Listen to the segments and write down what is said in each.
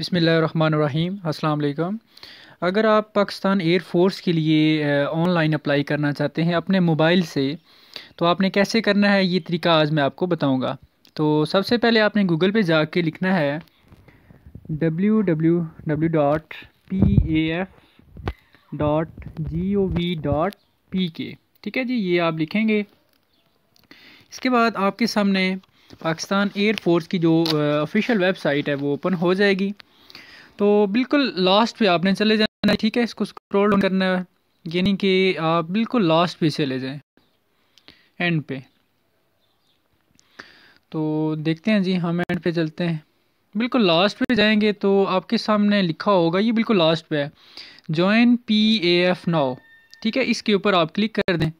बसमीम् अल्लाम अगर आप पाकिस्तान एयर फोर्स के लिए ऑनलाइन अप्लाई करना चाहते हैं अपने मोबाइल से तो आपने कैसे करना है ये तरीका आज मैं आपको बताऊंगा तो सबसे पहले आपने गूगल पे जा लिखना है W W W dot P A F dot G O V dot P K ठीक है जी ये आप लिखेंगे इसके बाद आपके सामने पाकिस्तान एयर फोर्स की जो ऑफिशियल वेबसाइट है वो ओपन हो जाएगी तो बिल्कुल लास्ट पे आपने चले जाना है ठीक है इसको स्क्रॉल डाउन करना है यानी कि आप बिल्कुल लास्ट पे चले जाएं एंड पे तो देखते हैं जी हम एंड पे चलते हैं बिल्कुल लास्ट पे जाएंगे तो आपके सामने लिखा होगा ये बिल्कुल लास्ट पे है join P A F now ठीक है इसके ऊपर आप क्लिक कर दें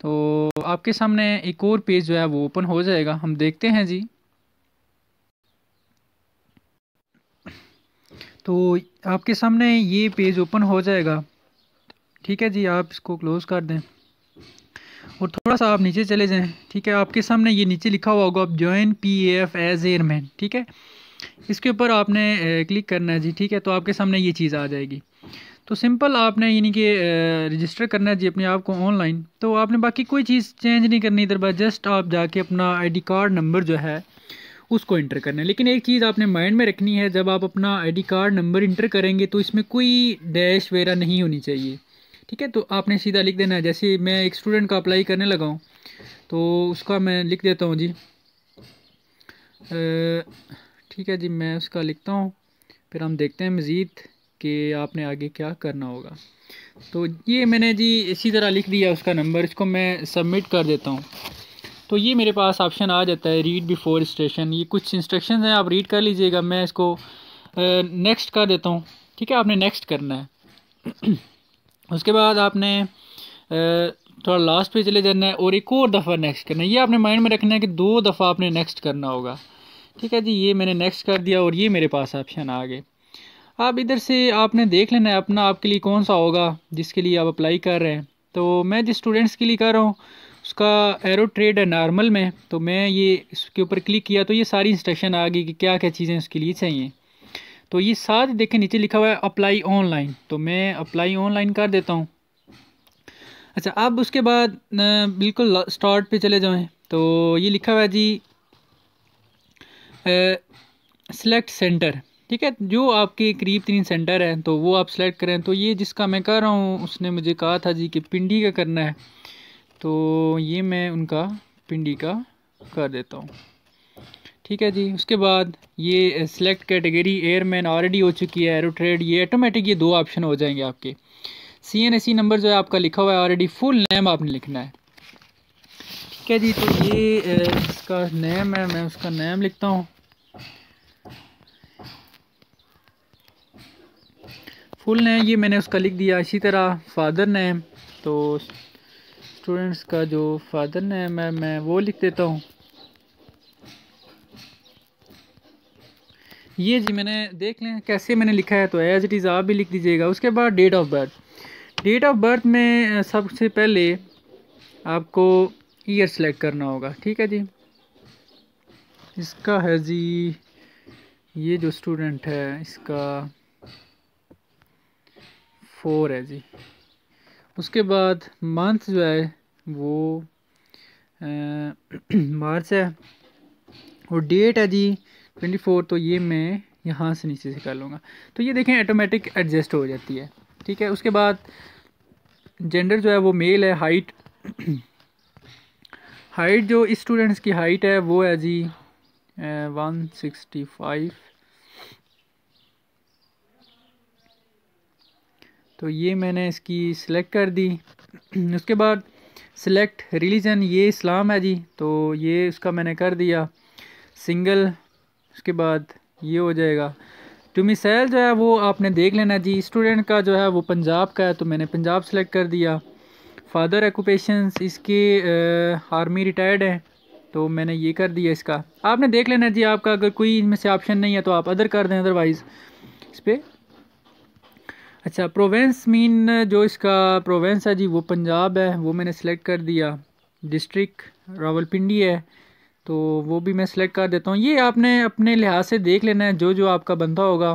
तो आपके सामने एक और पेज जो है वो ओपन हो जाएगा हम देखते हैं जी तो आपके सामने ये पेज ओपन हो जाएगा ठीक है जी आप इसको क्लोज़ कर दें और थोड़ा सा आप नीचे चले जाएं ठीक है आपके सामने ये नीचे लिखा हुआ होगा आप join P F as airman ठीक है इसके ऊपर आपने क्लिक करना है जी ठीक है तो आपके सामने ये चीज़ आ जाएगी तो सिंपल आपने यानी कि रजिस्टर करना है जी अपने आप को ऑनलाइन तो आपने बाकी कोई चीज़ चेंज नहीं करनी इधर बस जस्ट आप जाके अपना आईडी कार्ड नंबर जो है उसको इंटर करना है लेकिन एक चीज़ आपने माइंड में रखनी है जब आप अपना आईडी कार्ड नंबर इंटर करेंगे तो इसमें कोई डैश वगैरह नहीं होनी चाहिए ठीक है तो आपने सीधा लिख देना है जैसे मैं एक स्टूडेंट का अप्लाई करने लगा हूँ तो उसका मैं लिख देता हूँ जी ठीक है जी मैं उसका लिखता हूँ फिर हम देखते हैं मज़ीद कि आपने आगे क्या करना होगा तो ये मैंने जी इसी तरह लिख दिया उसका नंबर इसको मैं सबमिट कर देता हूँ तो ये मेरे पास ऑप्शन आ जाता है रीड बिफोर स्टेशन ये कुछ इंस्ट्रक्शन हैं आप रीड कर लीजिएगा मैं इसको नेक्स्ट कर देता हूँ ठीक है आपने नेक्स्ट करना है उसके बाद आपने थोड़ा लास्ट पे चले जाना है और एक और दफ़ा नेक्स्ट करना है ये आपने माइंड में रखना है कि दो दफ़ा आपने नेक्स्ट करना होगा ठीक है जी ये मैंने नेक्स्ट कर दिया और ये मेरे पास ऑप्शन आ गए आप इधर से आपने देख लेना है अपना आपके लिए कौन सा होगा जिसके लिए आप अप्लाई कर रहे हैं तो मैं जिस स्टूडेंट्स के लिए कर रहा हूँ उसका एरो ट्रेड है नॉर्मल में तो मैं ये इसके ऊपर क्लिक किया तो ये सारी इंस्ट्रक्शन आ गई कि क्या क्या चीज़ें उसके लिए चाहिए तो ये साथ देखें नीचे लिखा हुआ है अप्लाई ऑनलाइन तो मैं अप्लाई ऑनलाइन कर देता हूँ अच्छा अब उसके बाद बिल्कुल स्टार्ट पे चले जाएँ तो ये लिखा हुआ है जी सेलेक्ट सेंटर ठीक है जो आपके करीब तीन सेंटर है तो वो आप सेलेक्ट करें तो ये जिसका मैं कर रहा हूँ उसने मुझे कहा था जी कि पिंडी का करना है तो ये मैं उनका पिंडी का कर देता हूँ ठीक है जी उसके बाद ये सिलेक्ट कैटेगरी एयरमैन ऑलरेडी हो चुकी है एरोट्रेड ये ऑटोमेटिक ये दो ऑप्शन हो जाएंगे आपके C N S C number जो है आपका लिखा हुआ है ऑलरेडी फुल नेम आपने लिखना है ठीक है जी तो ये इसका नेम है मैं उसका नेम लिखता हूँ फुल नेम ये मैंने उसका लिख दिया इसी तरह फादर नेम तो स्टूडेंट्स का जो फादर नेम है मैं वो लिख देता हूँ ये जी मैंने देख लें कैसे मैंने लिखा है तो एज इट इज़ आप भी लिख दीजिएगा उसके बाद date of birth date of birth में सबसे पहले आपको ईयर सेलेक्ट करना होगा ठीक है जी इसका है जी ये जो स्टूडेंट है इसका फोर है जी उसके बाद मंथ जो है वो आ, मार्च है और डेट है जी ट्वेंटी फोर तो ये मैं यहाँ से नीचे से कर लूँगा तो ये देखें ऑटोमेटिक एडजस्ट हो जाती है ठीक है उसके बाद जेंडर जो है वो मेल है हाइट हाइट जो स्टूडेंट्स की हाइट है वो है जी वन सिक्सटी फाइव तो ये मैंने इसकी सिलेक्ट कर दी उसके बाद सिलेक्ट रिलीजन ये इस्लाम है जी तो ये उसका मैंने कर दिया सिंगल उसके बाद ये हो जाएगा टू मिसाइल जो है वो आपने देख लेना जी स्टूडेंट का जो है वो पंजाब का है तो मैंने पंजाब सेलेक्ट कर दिया फादर ऑक्यूपेशन इसके आर्मी रिटायर्ड हैं तो मैंने ये कर दिया इसका आपने देख लेना जी आपका अगर कोई इनमें से ऑप्शन नहीं है तो आप अदर कर दें अदरवाइज़ इस पर अच्छा प्रोवेंस मीन जो इसका प्रोवेंस है जी वो पंजाब है वो मैंने सेलेक्ट कर दिया डिस्ट्रिक रावलपिंडी है तो वो भी मैं सिलेक्ट कर देता हूँ ये आपने अपने लिहाज से देख लेना है जो जो आपका बनता होगा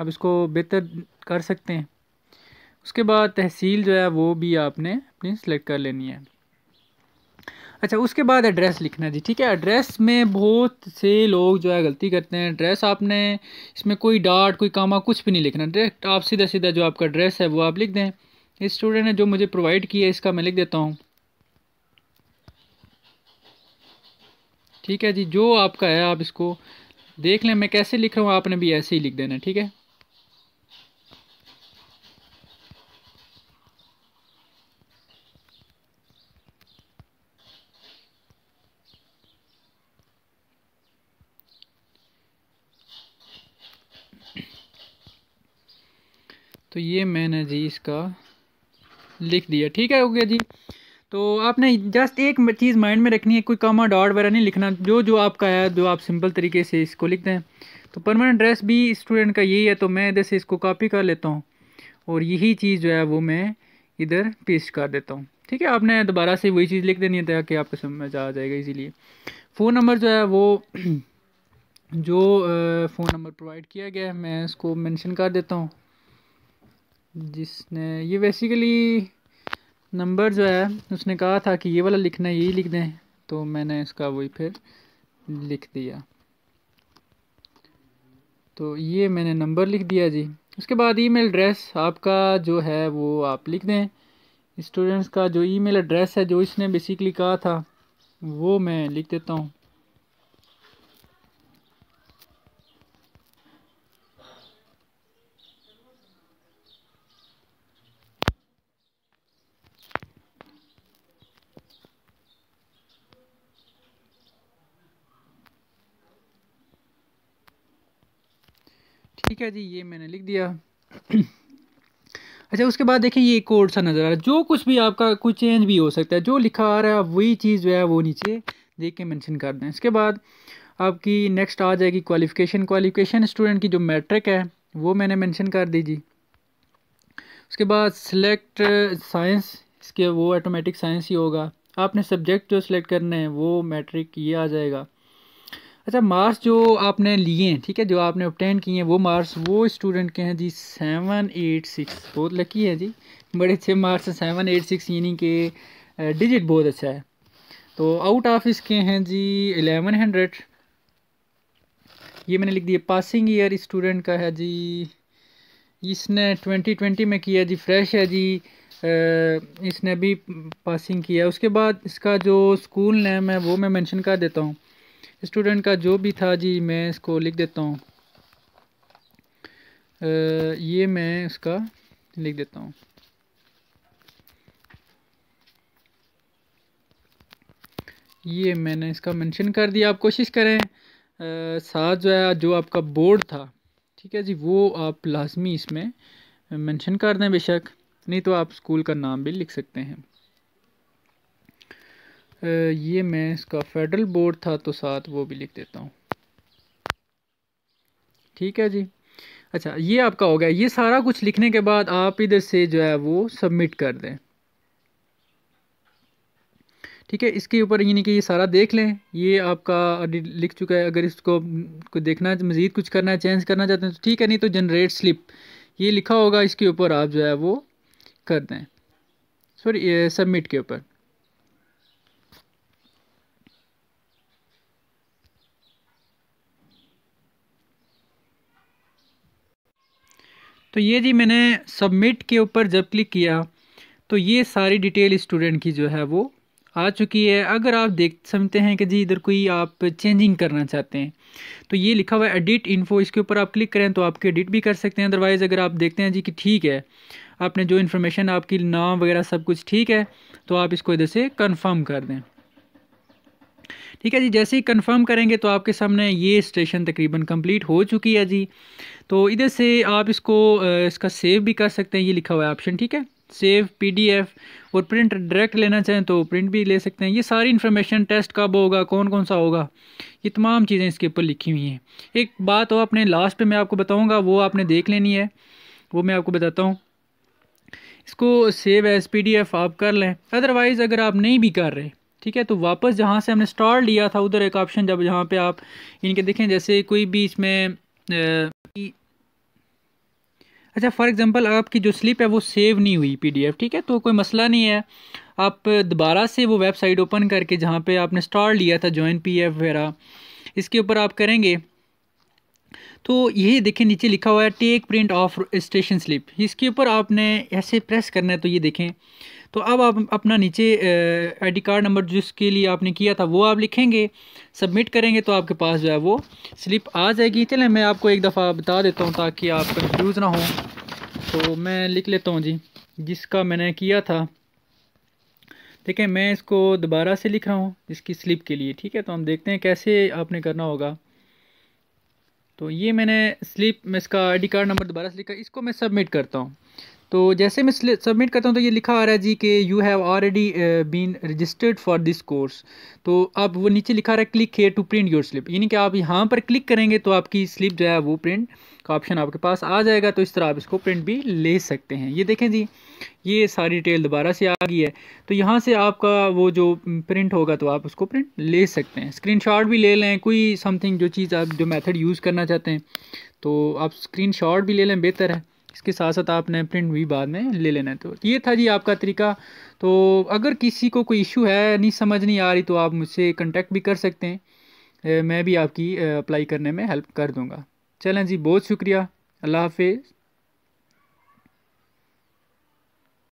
आप इसको बेहतर कर सकते हैं उसके बाद तहसील जो है वो भी आपने अपनी सेलेक्ट कर लेनी है अच्छा उसके बाद एड्रेस लिखना जी ठीक है एड्रेस में बहुत से लोग जो है गलती करते हैं एड्रेस आपने इसमें कोई डाट कोई कामा कुछ भी नहीं लिखना डायरेक्ट आप सीधा सीधा जो आपका एड्रेस है वो आप लिख दें इस स्टूडेंट ने जो मुझे प्रोवाइड किया है इसका मैं लिख देता हूँ ठीक है जी जो आपका है आप इसको देख लें मैं कैसे लिख रहा हूँ आपने भी ऐसे ही लिख देना ठीक है तो ये मैंने जी इसका लिख दिया ठीक है हो गया जी तो आपने जस्ट एक चीज़ माइंड में रखनी है कोई कामा डॉट वगैरह नहीं लिखना जो जो आपका है जो आप सिंपल तरीके से इसको लिख दें तो परमानेंट एड्रेस भी स्टूडेंट का यही है तो मैं इधर से इसको कॉपी कर लेता हूँ और यही चीज़ जो है वो मैं इधर पेस्ट कर देता हूँ ठीक है आपने दोबारा से वही चीज़ लिख देनी है ताकि आपको समझ आ जाएगा इजीलिए फ़ोन नंबर जो है वो जो फ़ोन नंबर प्रोवाइड किया गया है मैं इसको मेंशन कर देता हूँ जिसने ये बेसिकली नंबर जो है उसने कहा था कि ये वाला लिखना यही लिख दें तो मैंने इसका वही फिर लिख दिया तो ये मैंने नंबर लिख दिया जी उसके बाद ईमेल एड्रेस आपका जो है वो आप लिख दें स्टूडेंट्स का जो ईमेल एड्रेस है जो इसने बेसिकली कहा था वो मैं लिख देता हूँ ठीक है जी ये मैंने लिख दिया अच्छा उसके बाद देखें ये कोड सा नज़र आ रहा है जो कुछ भी आपका कोई चेंज भी हो सकता है जो लिखा आ रहा है वही चीज़ जो है वो नीचे देख के मैंशन कर दें इसके बाद आपकी नेक्स्ट आ जाएगी क्वालिफ़िकेशन क्वालिफ़िकेशन स्टूडेंट की जो मैट्रिक है वो मैंने मैंशन कर दीजिए उसके बाद सिलेक्ट साइंस इसके वो ऑटोमेटिक साइंस ही होगा आपने सब्जेक्ट जो सिलेक्ट करने हैं वो मैट्रिक ये आ जाएगा अच्छा मार्क्स जो आपने लिए हैं ठीक है जो आपने ऑप्टेन किए हैं वो मार्क्स वो स्टूडेंट के हैं जी सेवन एट सिक्स बहुत लकी है जी बड़े अच्छे मार्क्स हैं सेवन एट सिक्स यानी कि डिजिट बहुत अच्छा है तो आउट ऑफ इसके हैं जी एलेवन हंड्रेड ये मैंने लिख दिया पासिंग ईयर स्टूडेंट का है जी इसने ट्वेंटी ट्वेंटी में किया जी फ्रेश है जी इसने भी पासिंग किया उसके बाद इसका जो स्कूल नेम है वो मैं मेंशन कर देता हूँ स्टूडेंट का जो भी था जी मैं इसको लिख देता हूँ ये मैं उसका लिख देता हूँ ये मैंने इसका मेंशन कर दिया आप कोशिश करें आ, साथ जो है जो आपका बोर्ड था ठीक है जी वो आप लाजमी इसमें मेंशन कर दें बेशक नहीं तो आप स्कूल का नाम भी लिख सकते हैं ये मैं इसका फेडरल बोर्ड था तो साथ वो भी लिख देता हूँ ठीक है जी अच्छा ये आपका हो गया ये सारा कुछ लिखने के बाद आप इधर से जो है वो सबमिट कर दें ठीक है इसके ऊपर यानी कि ये सारा देख लें ये आपका लिख चुका है अगर इसको को देखना मज़ीद कुछ करना है चेंज करना चाहते हैं तो ठीक है नहीं तो जनरेट स्लिप ये लिखा होगा इसके ऊपर आप जो है वो कर दें सॉरी सबमिट के ऊपर तो ये जी मैंने सबमिट के ऊपर जब क्लिक किया तो ये सारी डिटेल स्टूडेंट की जो है वो आ चुकी है अगर आप देख समझते हैं कि जी इधर कोई आप चेंजिंग करना चाहते हैं तो ये लिखा हुआ है एडिट इन्फो इसके ऊपर आप क्लिक करें तो आपके एडिट भी कर सकते हैं अदरवाइज़ अगर आप देखते हैं जी कि ठीक है आपने जो इन्फॉर्मेशन आपकी नाम वगैरह सब कुछ ठीक है तो आप इसको इधर से कन्फर्म कर दें ठीक है जी जैसे ही कंफर्म करेंगे तो आपके सामने ये स्टेशन तकरीबन कंप्लीट हो चुकी है जी तो इधर से आप इसको इसका सेव भी कर सकते हैं ये लिखा हुआ है ऑप्शन ठीक है सेव पीडीएफ और प्रिंट डायरेक्ट लेना चाहें तो प्रिंट भी ले सकते हैं ये सारी इन्फॉर्मेशन टेस्ट कब होगा कौन कौन सा होगा ये तमाम चीज़ें इसके ऊपर लिखी हुई हैं एक बात और अपने लास्ट पर मैं आपको बताऊँगा वो आपने देख लेनी है वो मैं आपको बताता हूँ इसको सेव एज पी आप कर लें अदरवाइज़ अगर आप नहीं भी कर रहे ठीक है तो वापस जहाँ से हमने स्टार लिया था उधर एक ऑप्शन जब जहाँ पे आप इनके देखें जैसे कोई भी इसमें अच्छा फॉर एग्जांपल आपकी जो स्लिप है वो सेव नहीं हुई पीडीएफ ठीक है तो कोई मसला नहीं है आप दोबारा से वो वेबसाइट ओपन करके जहाँ पे आपने स्टार लिया था जॉइन पी एफ वगैरह इसके ऊपर आप करेंगे तो ये देखें नीचे लिखा हुआ है take print of station slip इसके ऊपर आपने ऐसे प्रेस करना है तो ये देखें तो अब आप अपना नीचे आईडी कार्ड नंबर जिसके लिए आपने किया था वो आप लिखेंगे सबमिट करेंगे तो आपके पास जो है वो स्लिप आ जाएगी चलें मैं आपको एक दफ़ा बता देता हूँ ताकि आप कन्फ्यूज़ ना हो तो मैं लिख लेता हूँ जी जिसका मैंने किया था ठीक है मैं इसको दोबारा से लिख रहा हूँ इसकी स्लिप के लिए ठीक है तो हम देखते हैं कैसे आपने करना होगा तो ये मैंने स्लिप में इसका आई कार्ड नंबर दोबारा से लिखा इसको मैं सबमिट करता हूँ तो जैसे मैं सबमिट करता हूँ तो ये लिखा आ रहा है जी कि you have already been registered for this course तो अब वो नीचे लिखा रहा है click here to print your slip यानी कि आप यहाँ पर क्लिक करेंगे तो आपकी स्लिप जो है वो प्रिंट का ऑप्शन आपके पास आ जाएगा तो इस तरह आप इसको प्रिंट भी ले सकते हैं ये देखें जी ये सारी डिटेल दोबारा से आ गई है तो यहाँ से आपका वो जो प्रिंट होगा तो आप उसको प्रिंट ले सकते हैं स्क्रीन भी ले लें कोई समथिंग जो चीज़ आप जो मैथड यूज़ करना चाहते हैं तो आप स्क्रीन भी ले लें बेहतर है इसके साथ साथ आपने प्रिंट भी बाद में ले लेना है तो ये था जी आपका तरीका तो अगर किसी को कोई इशू है नहीं समझ नहीं आ रही तो आप मुझसे कंटेक्ट भी कर सकते हैं मैं भी आपकी अप्लाई करने में हेल्प कर दूँगा चलें जी बहुत शुक्रिया अल्लाह हाफिज़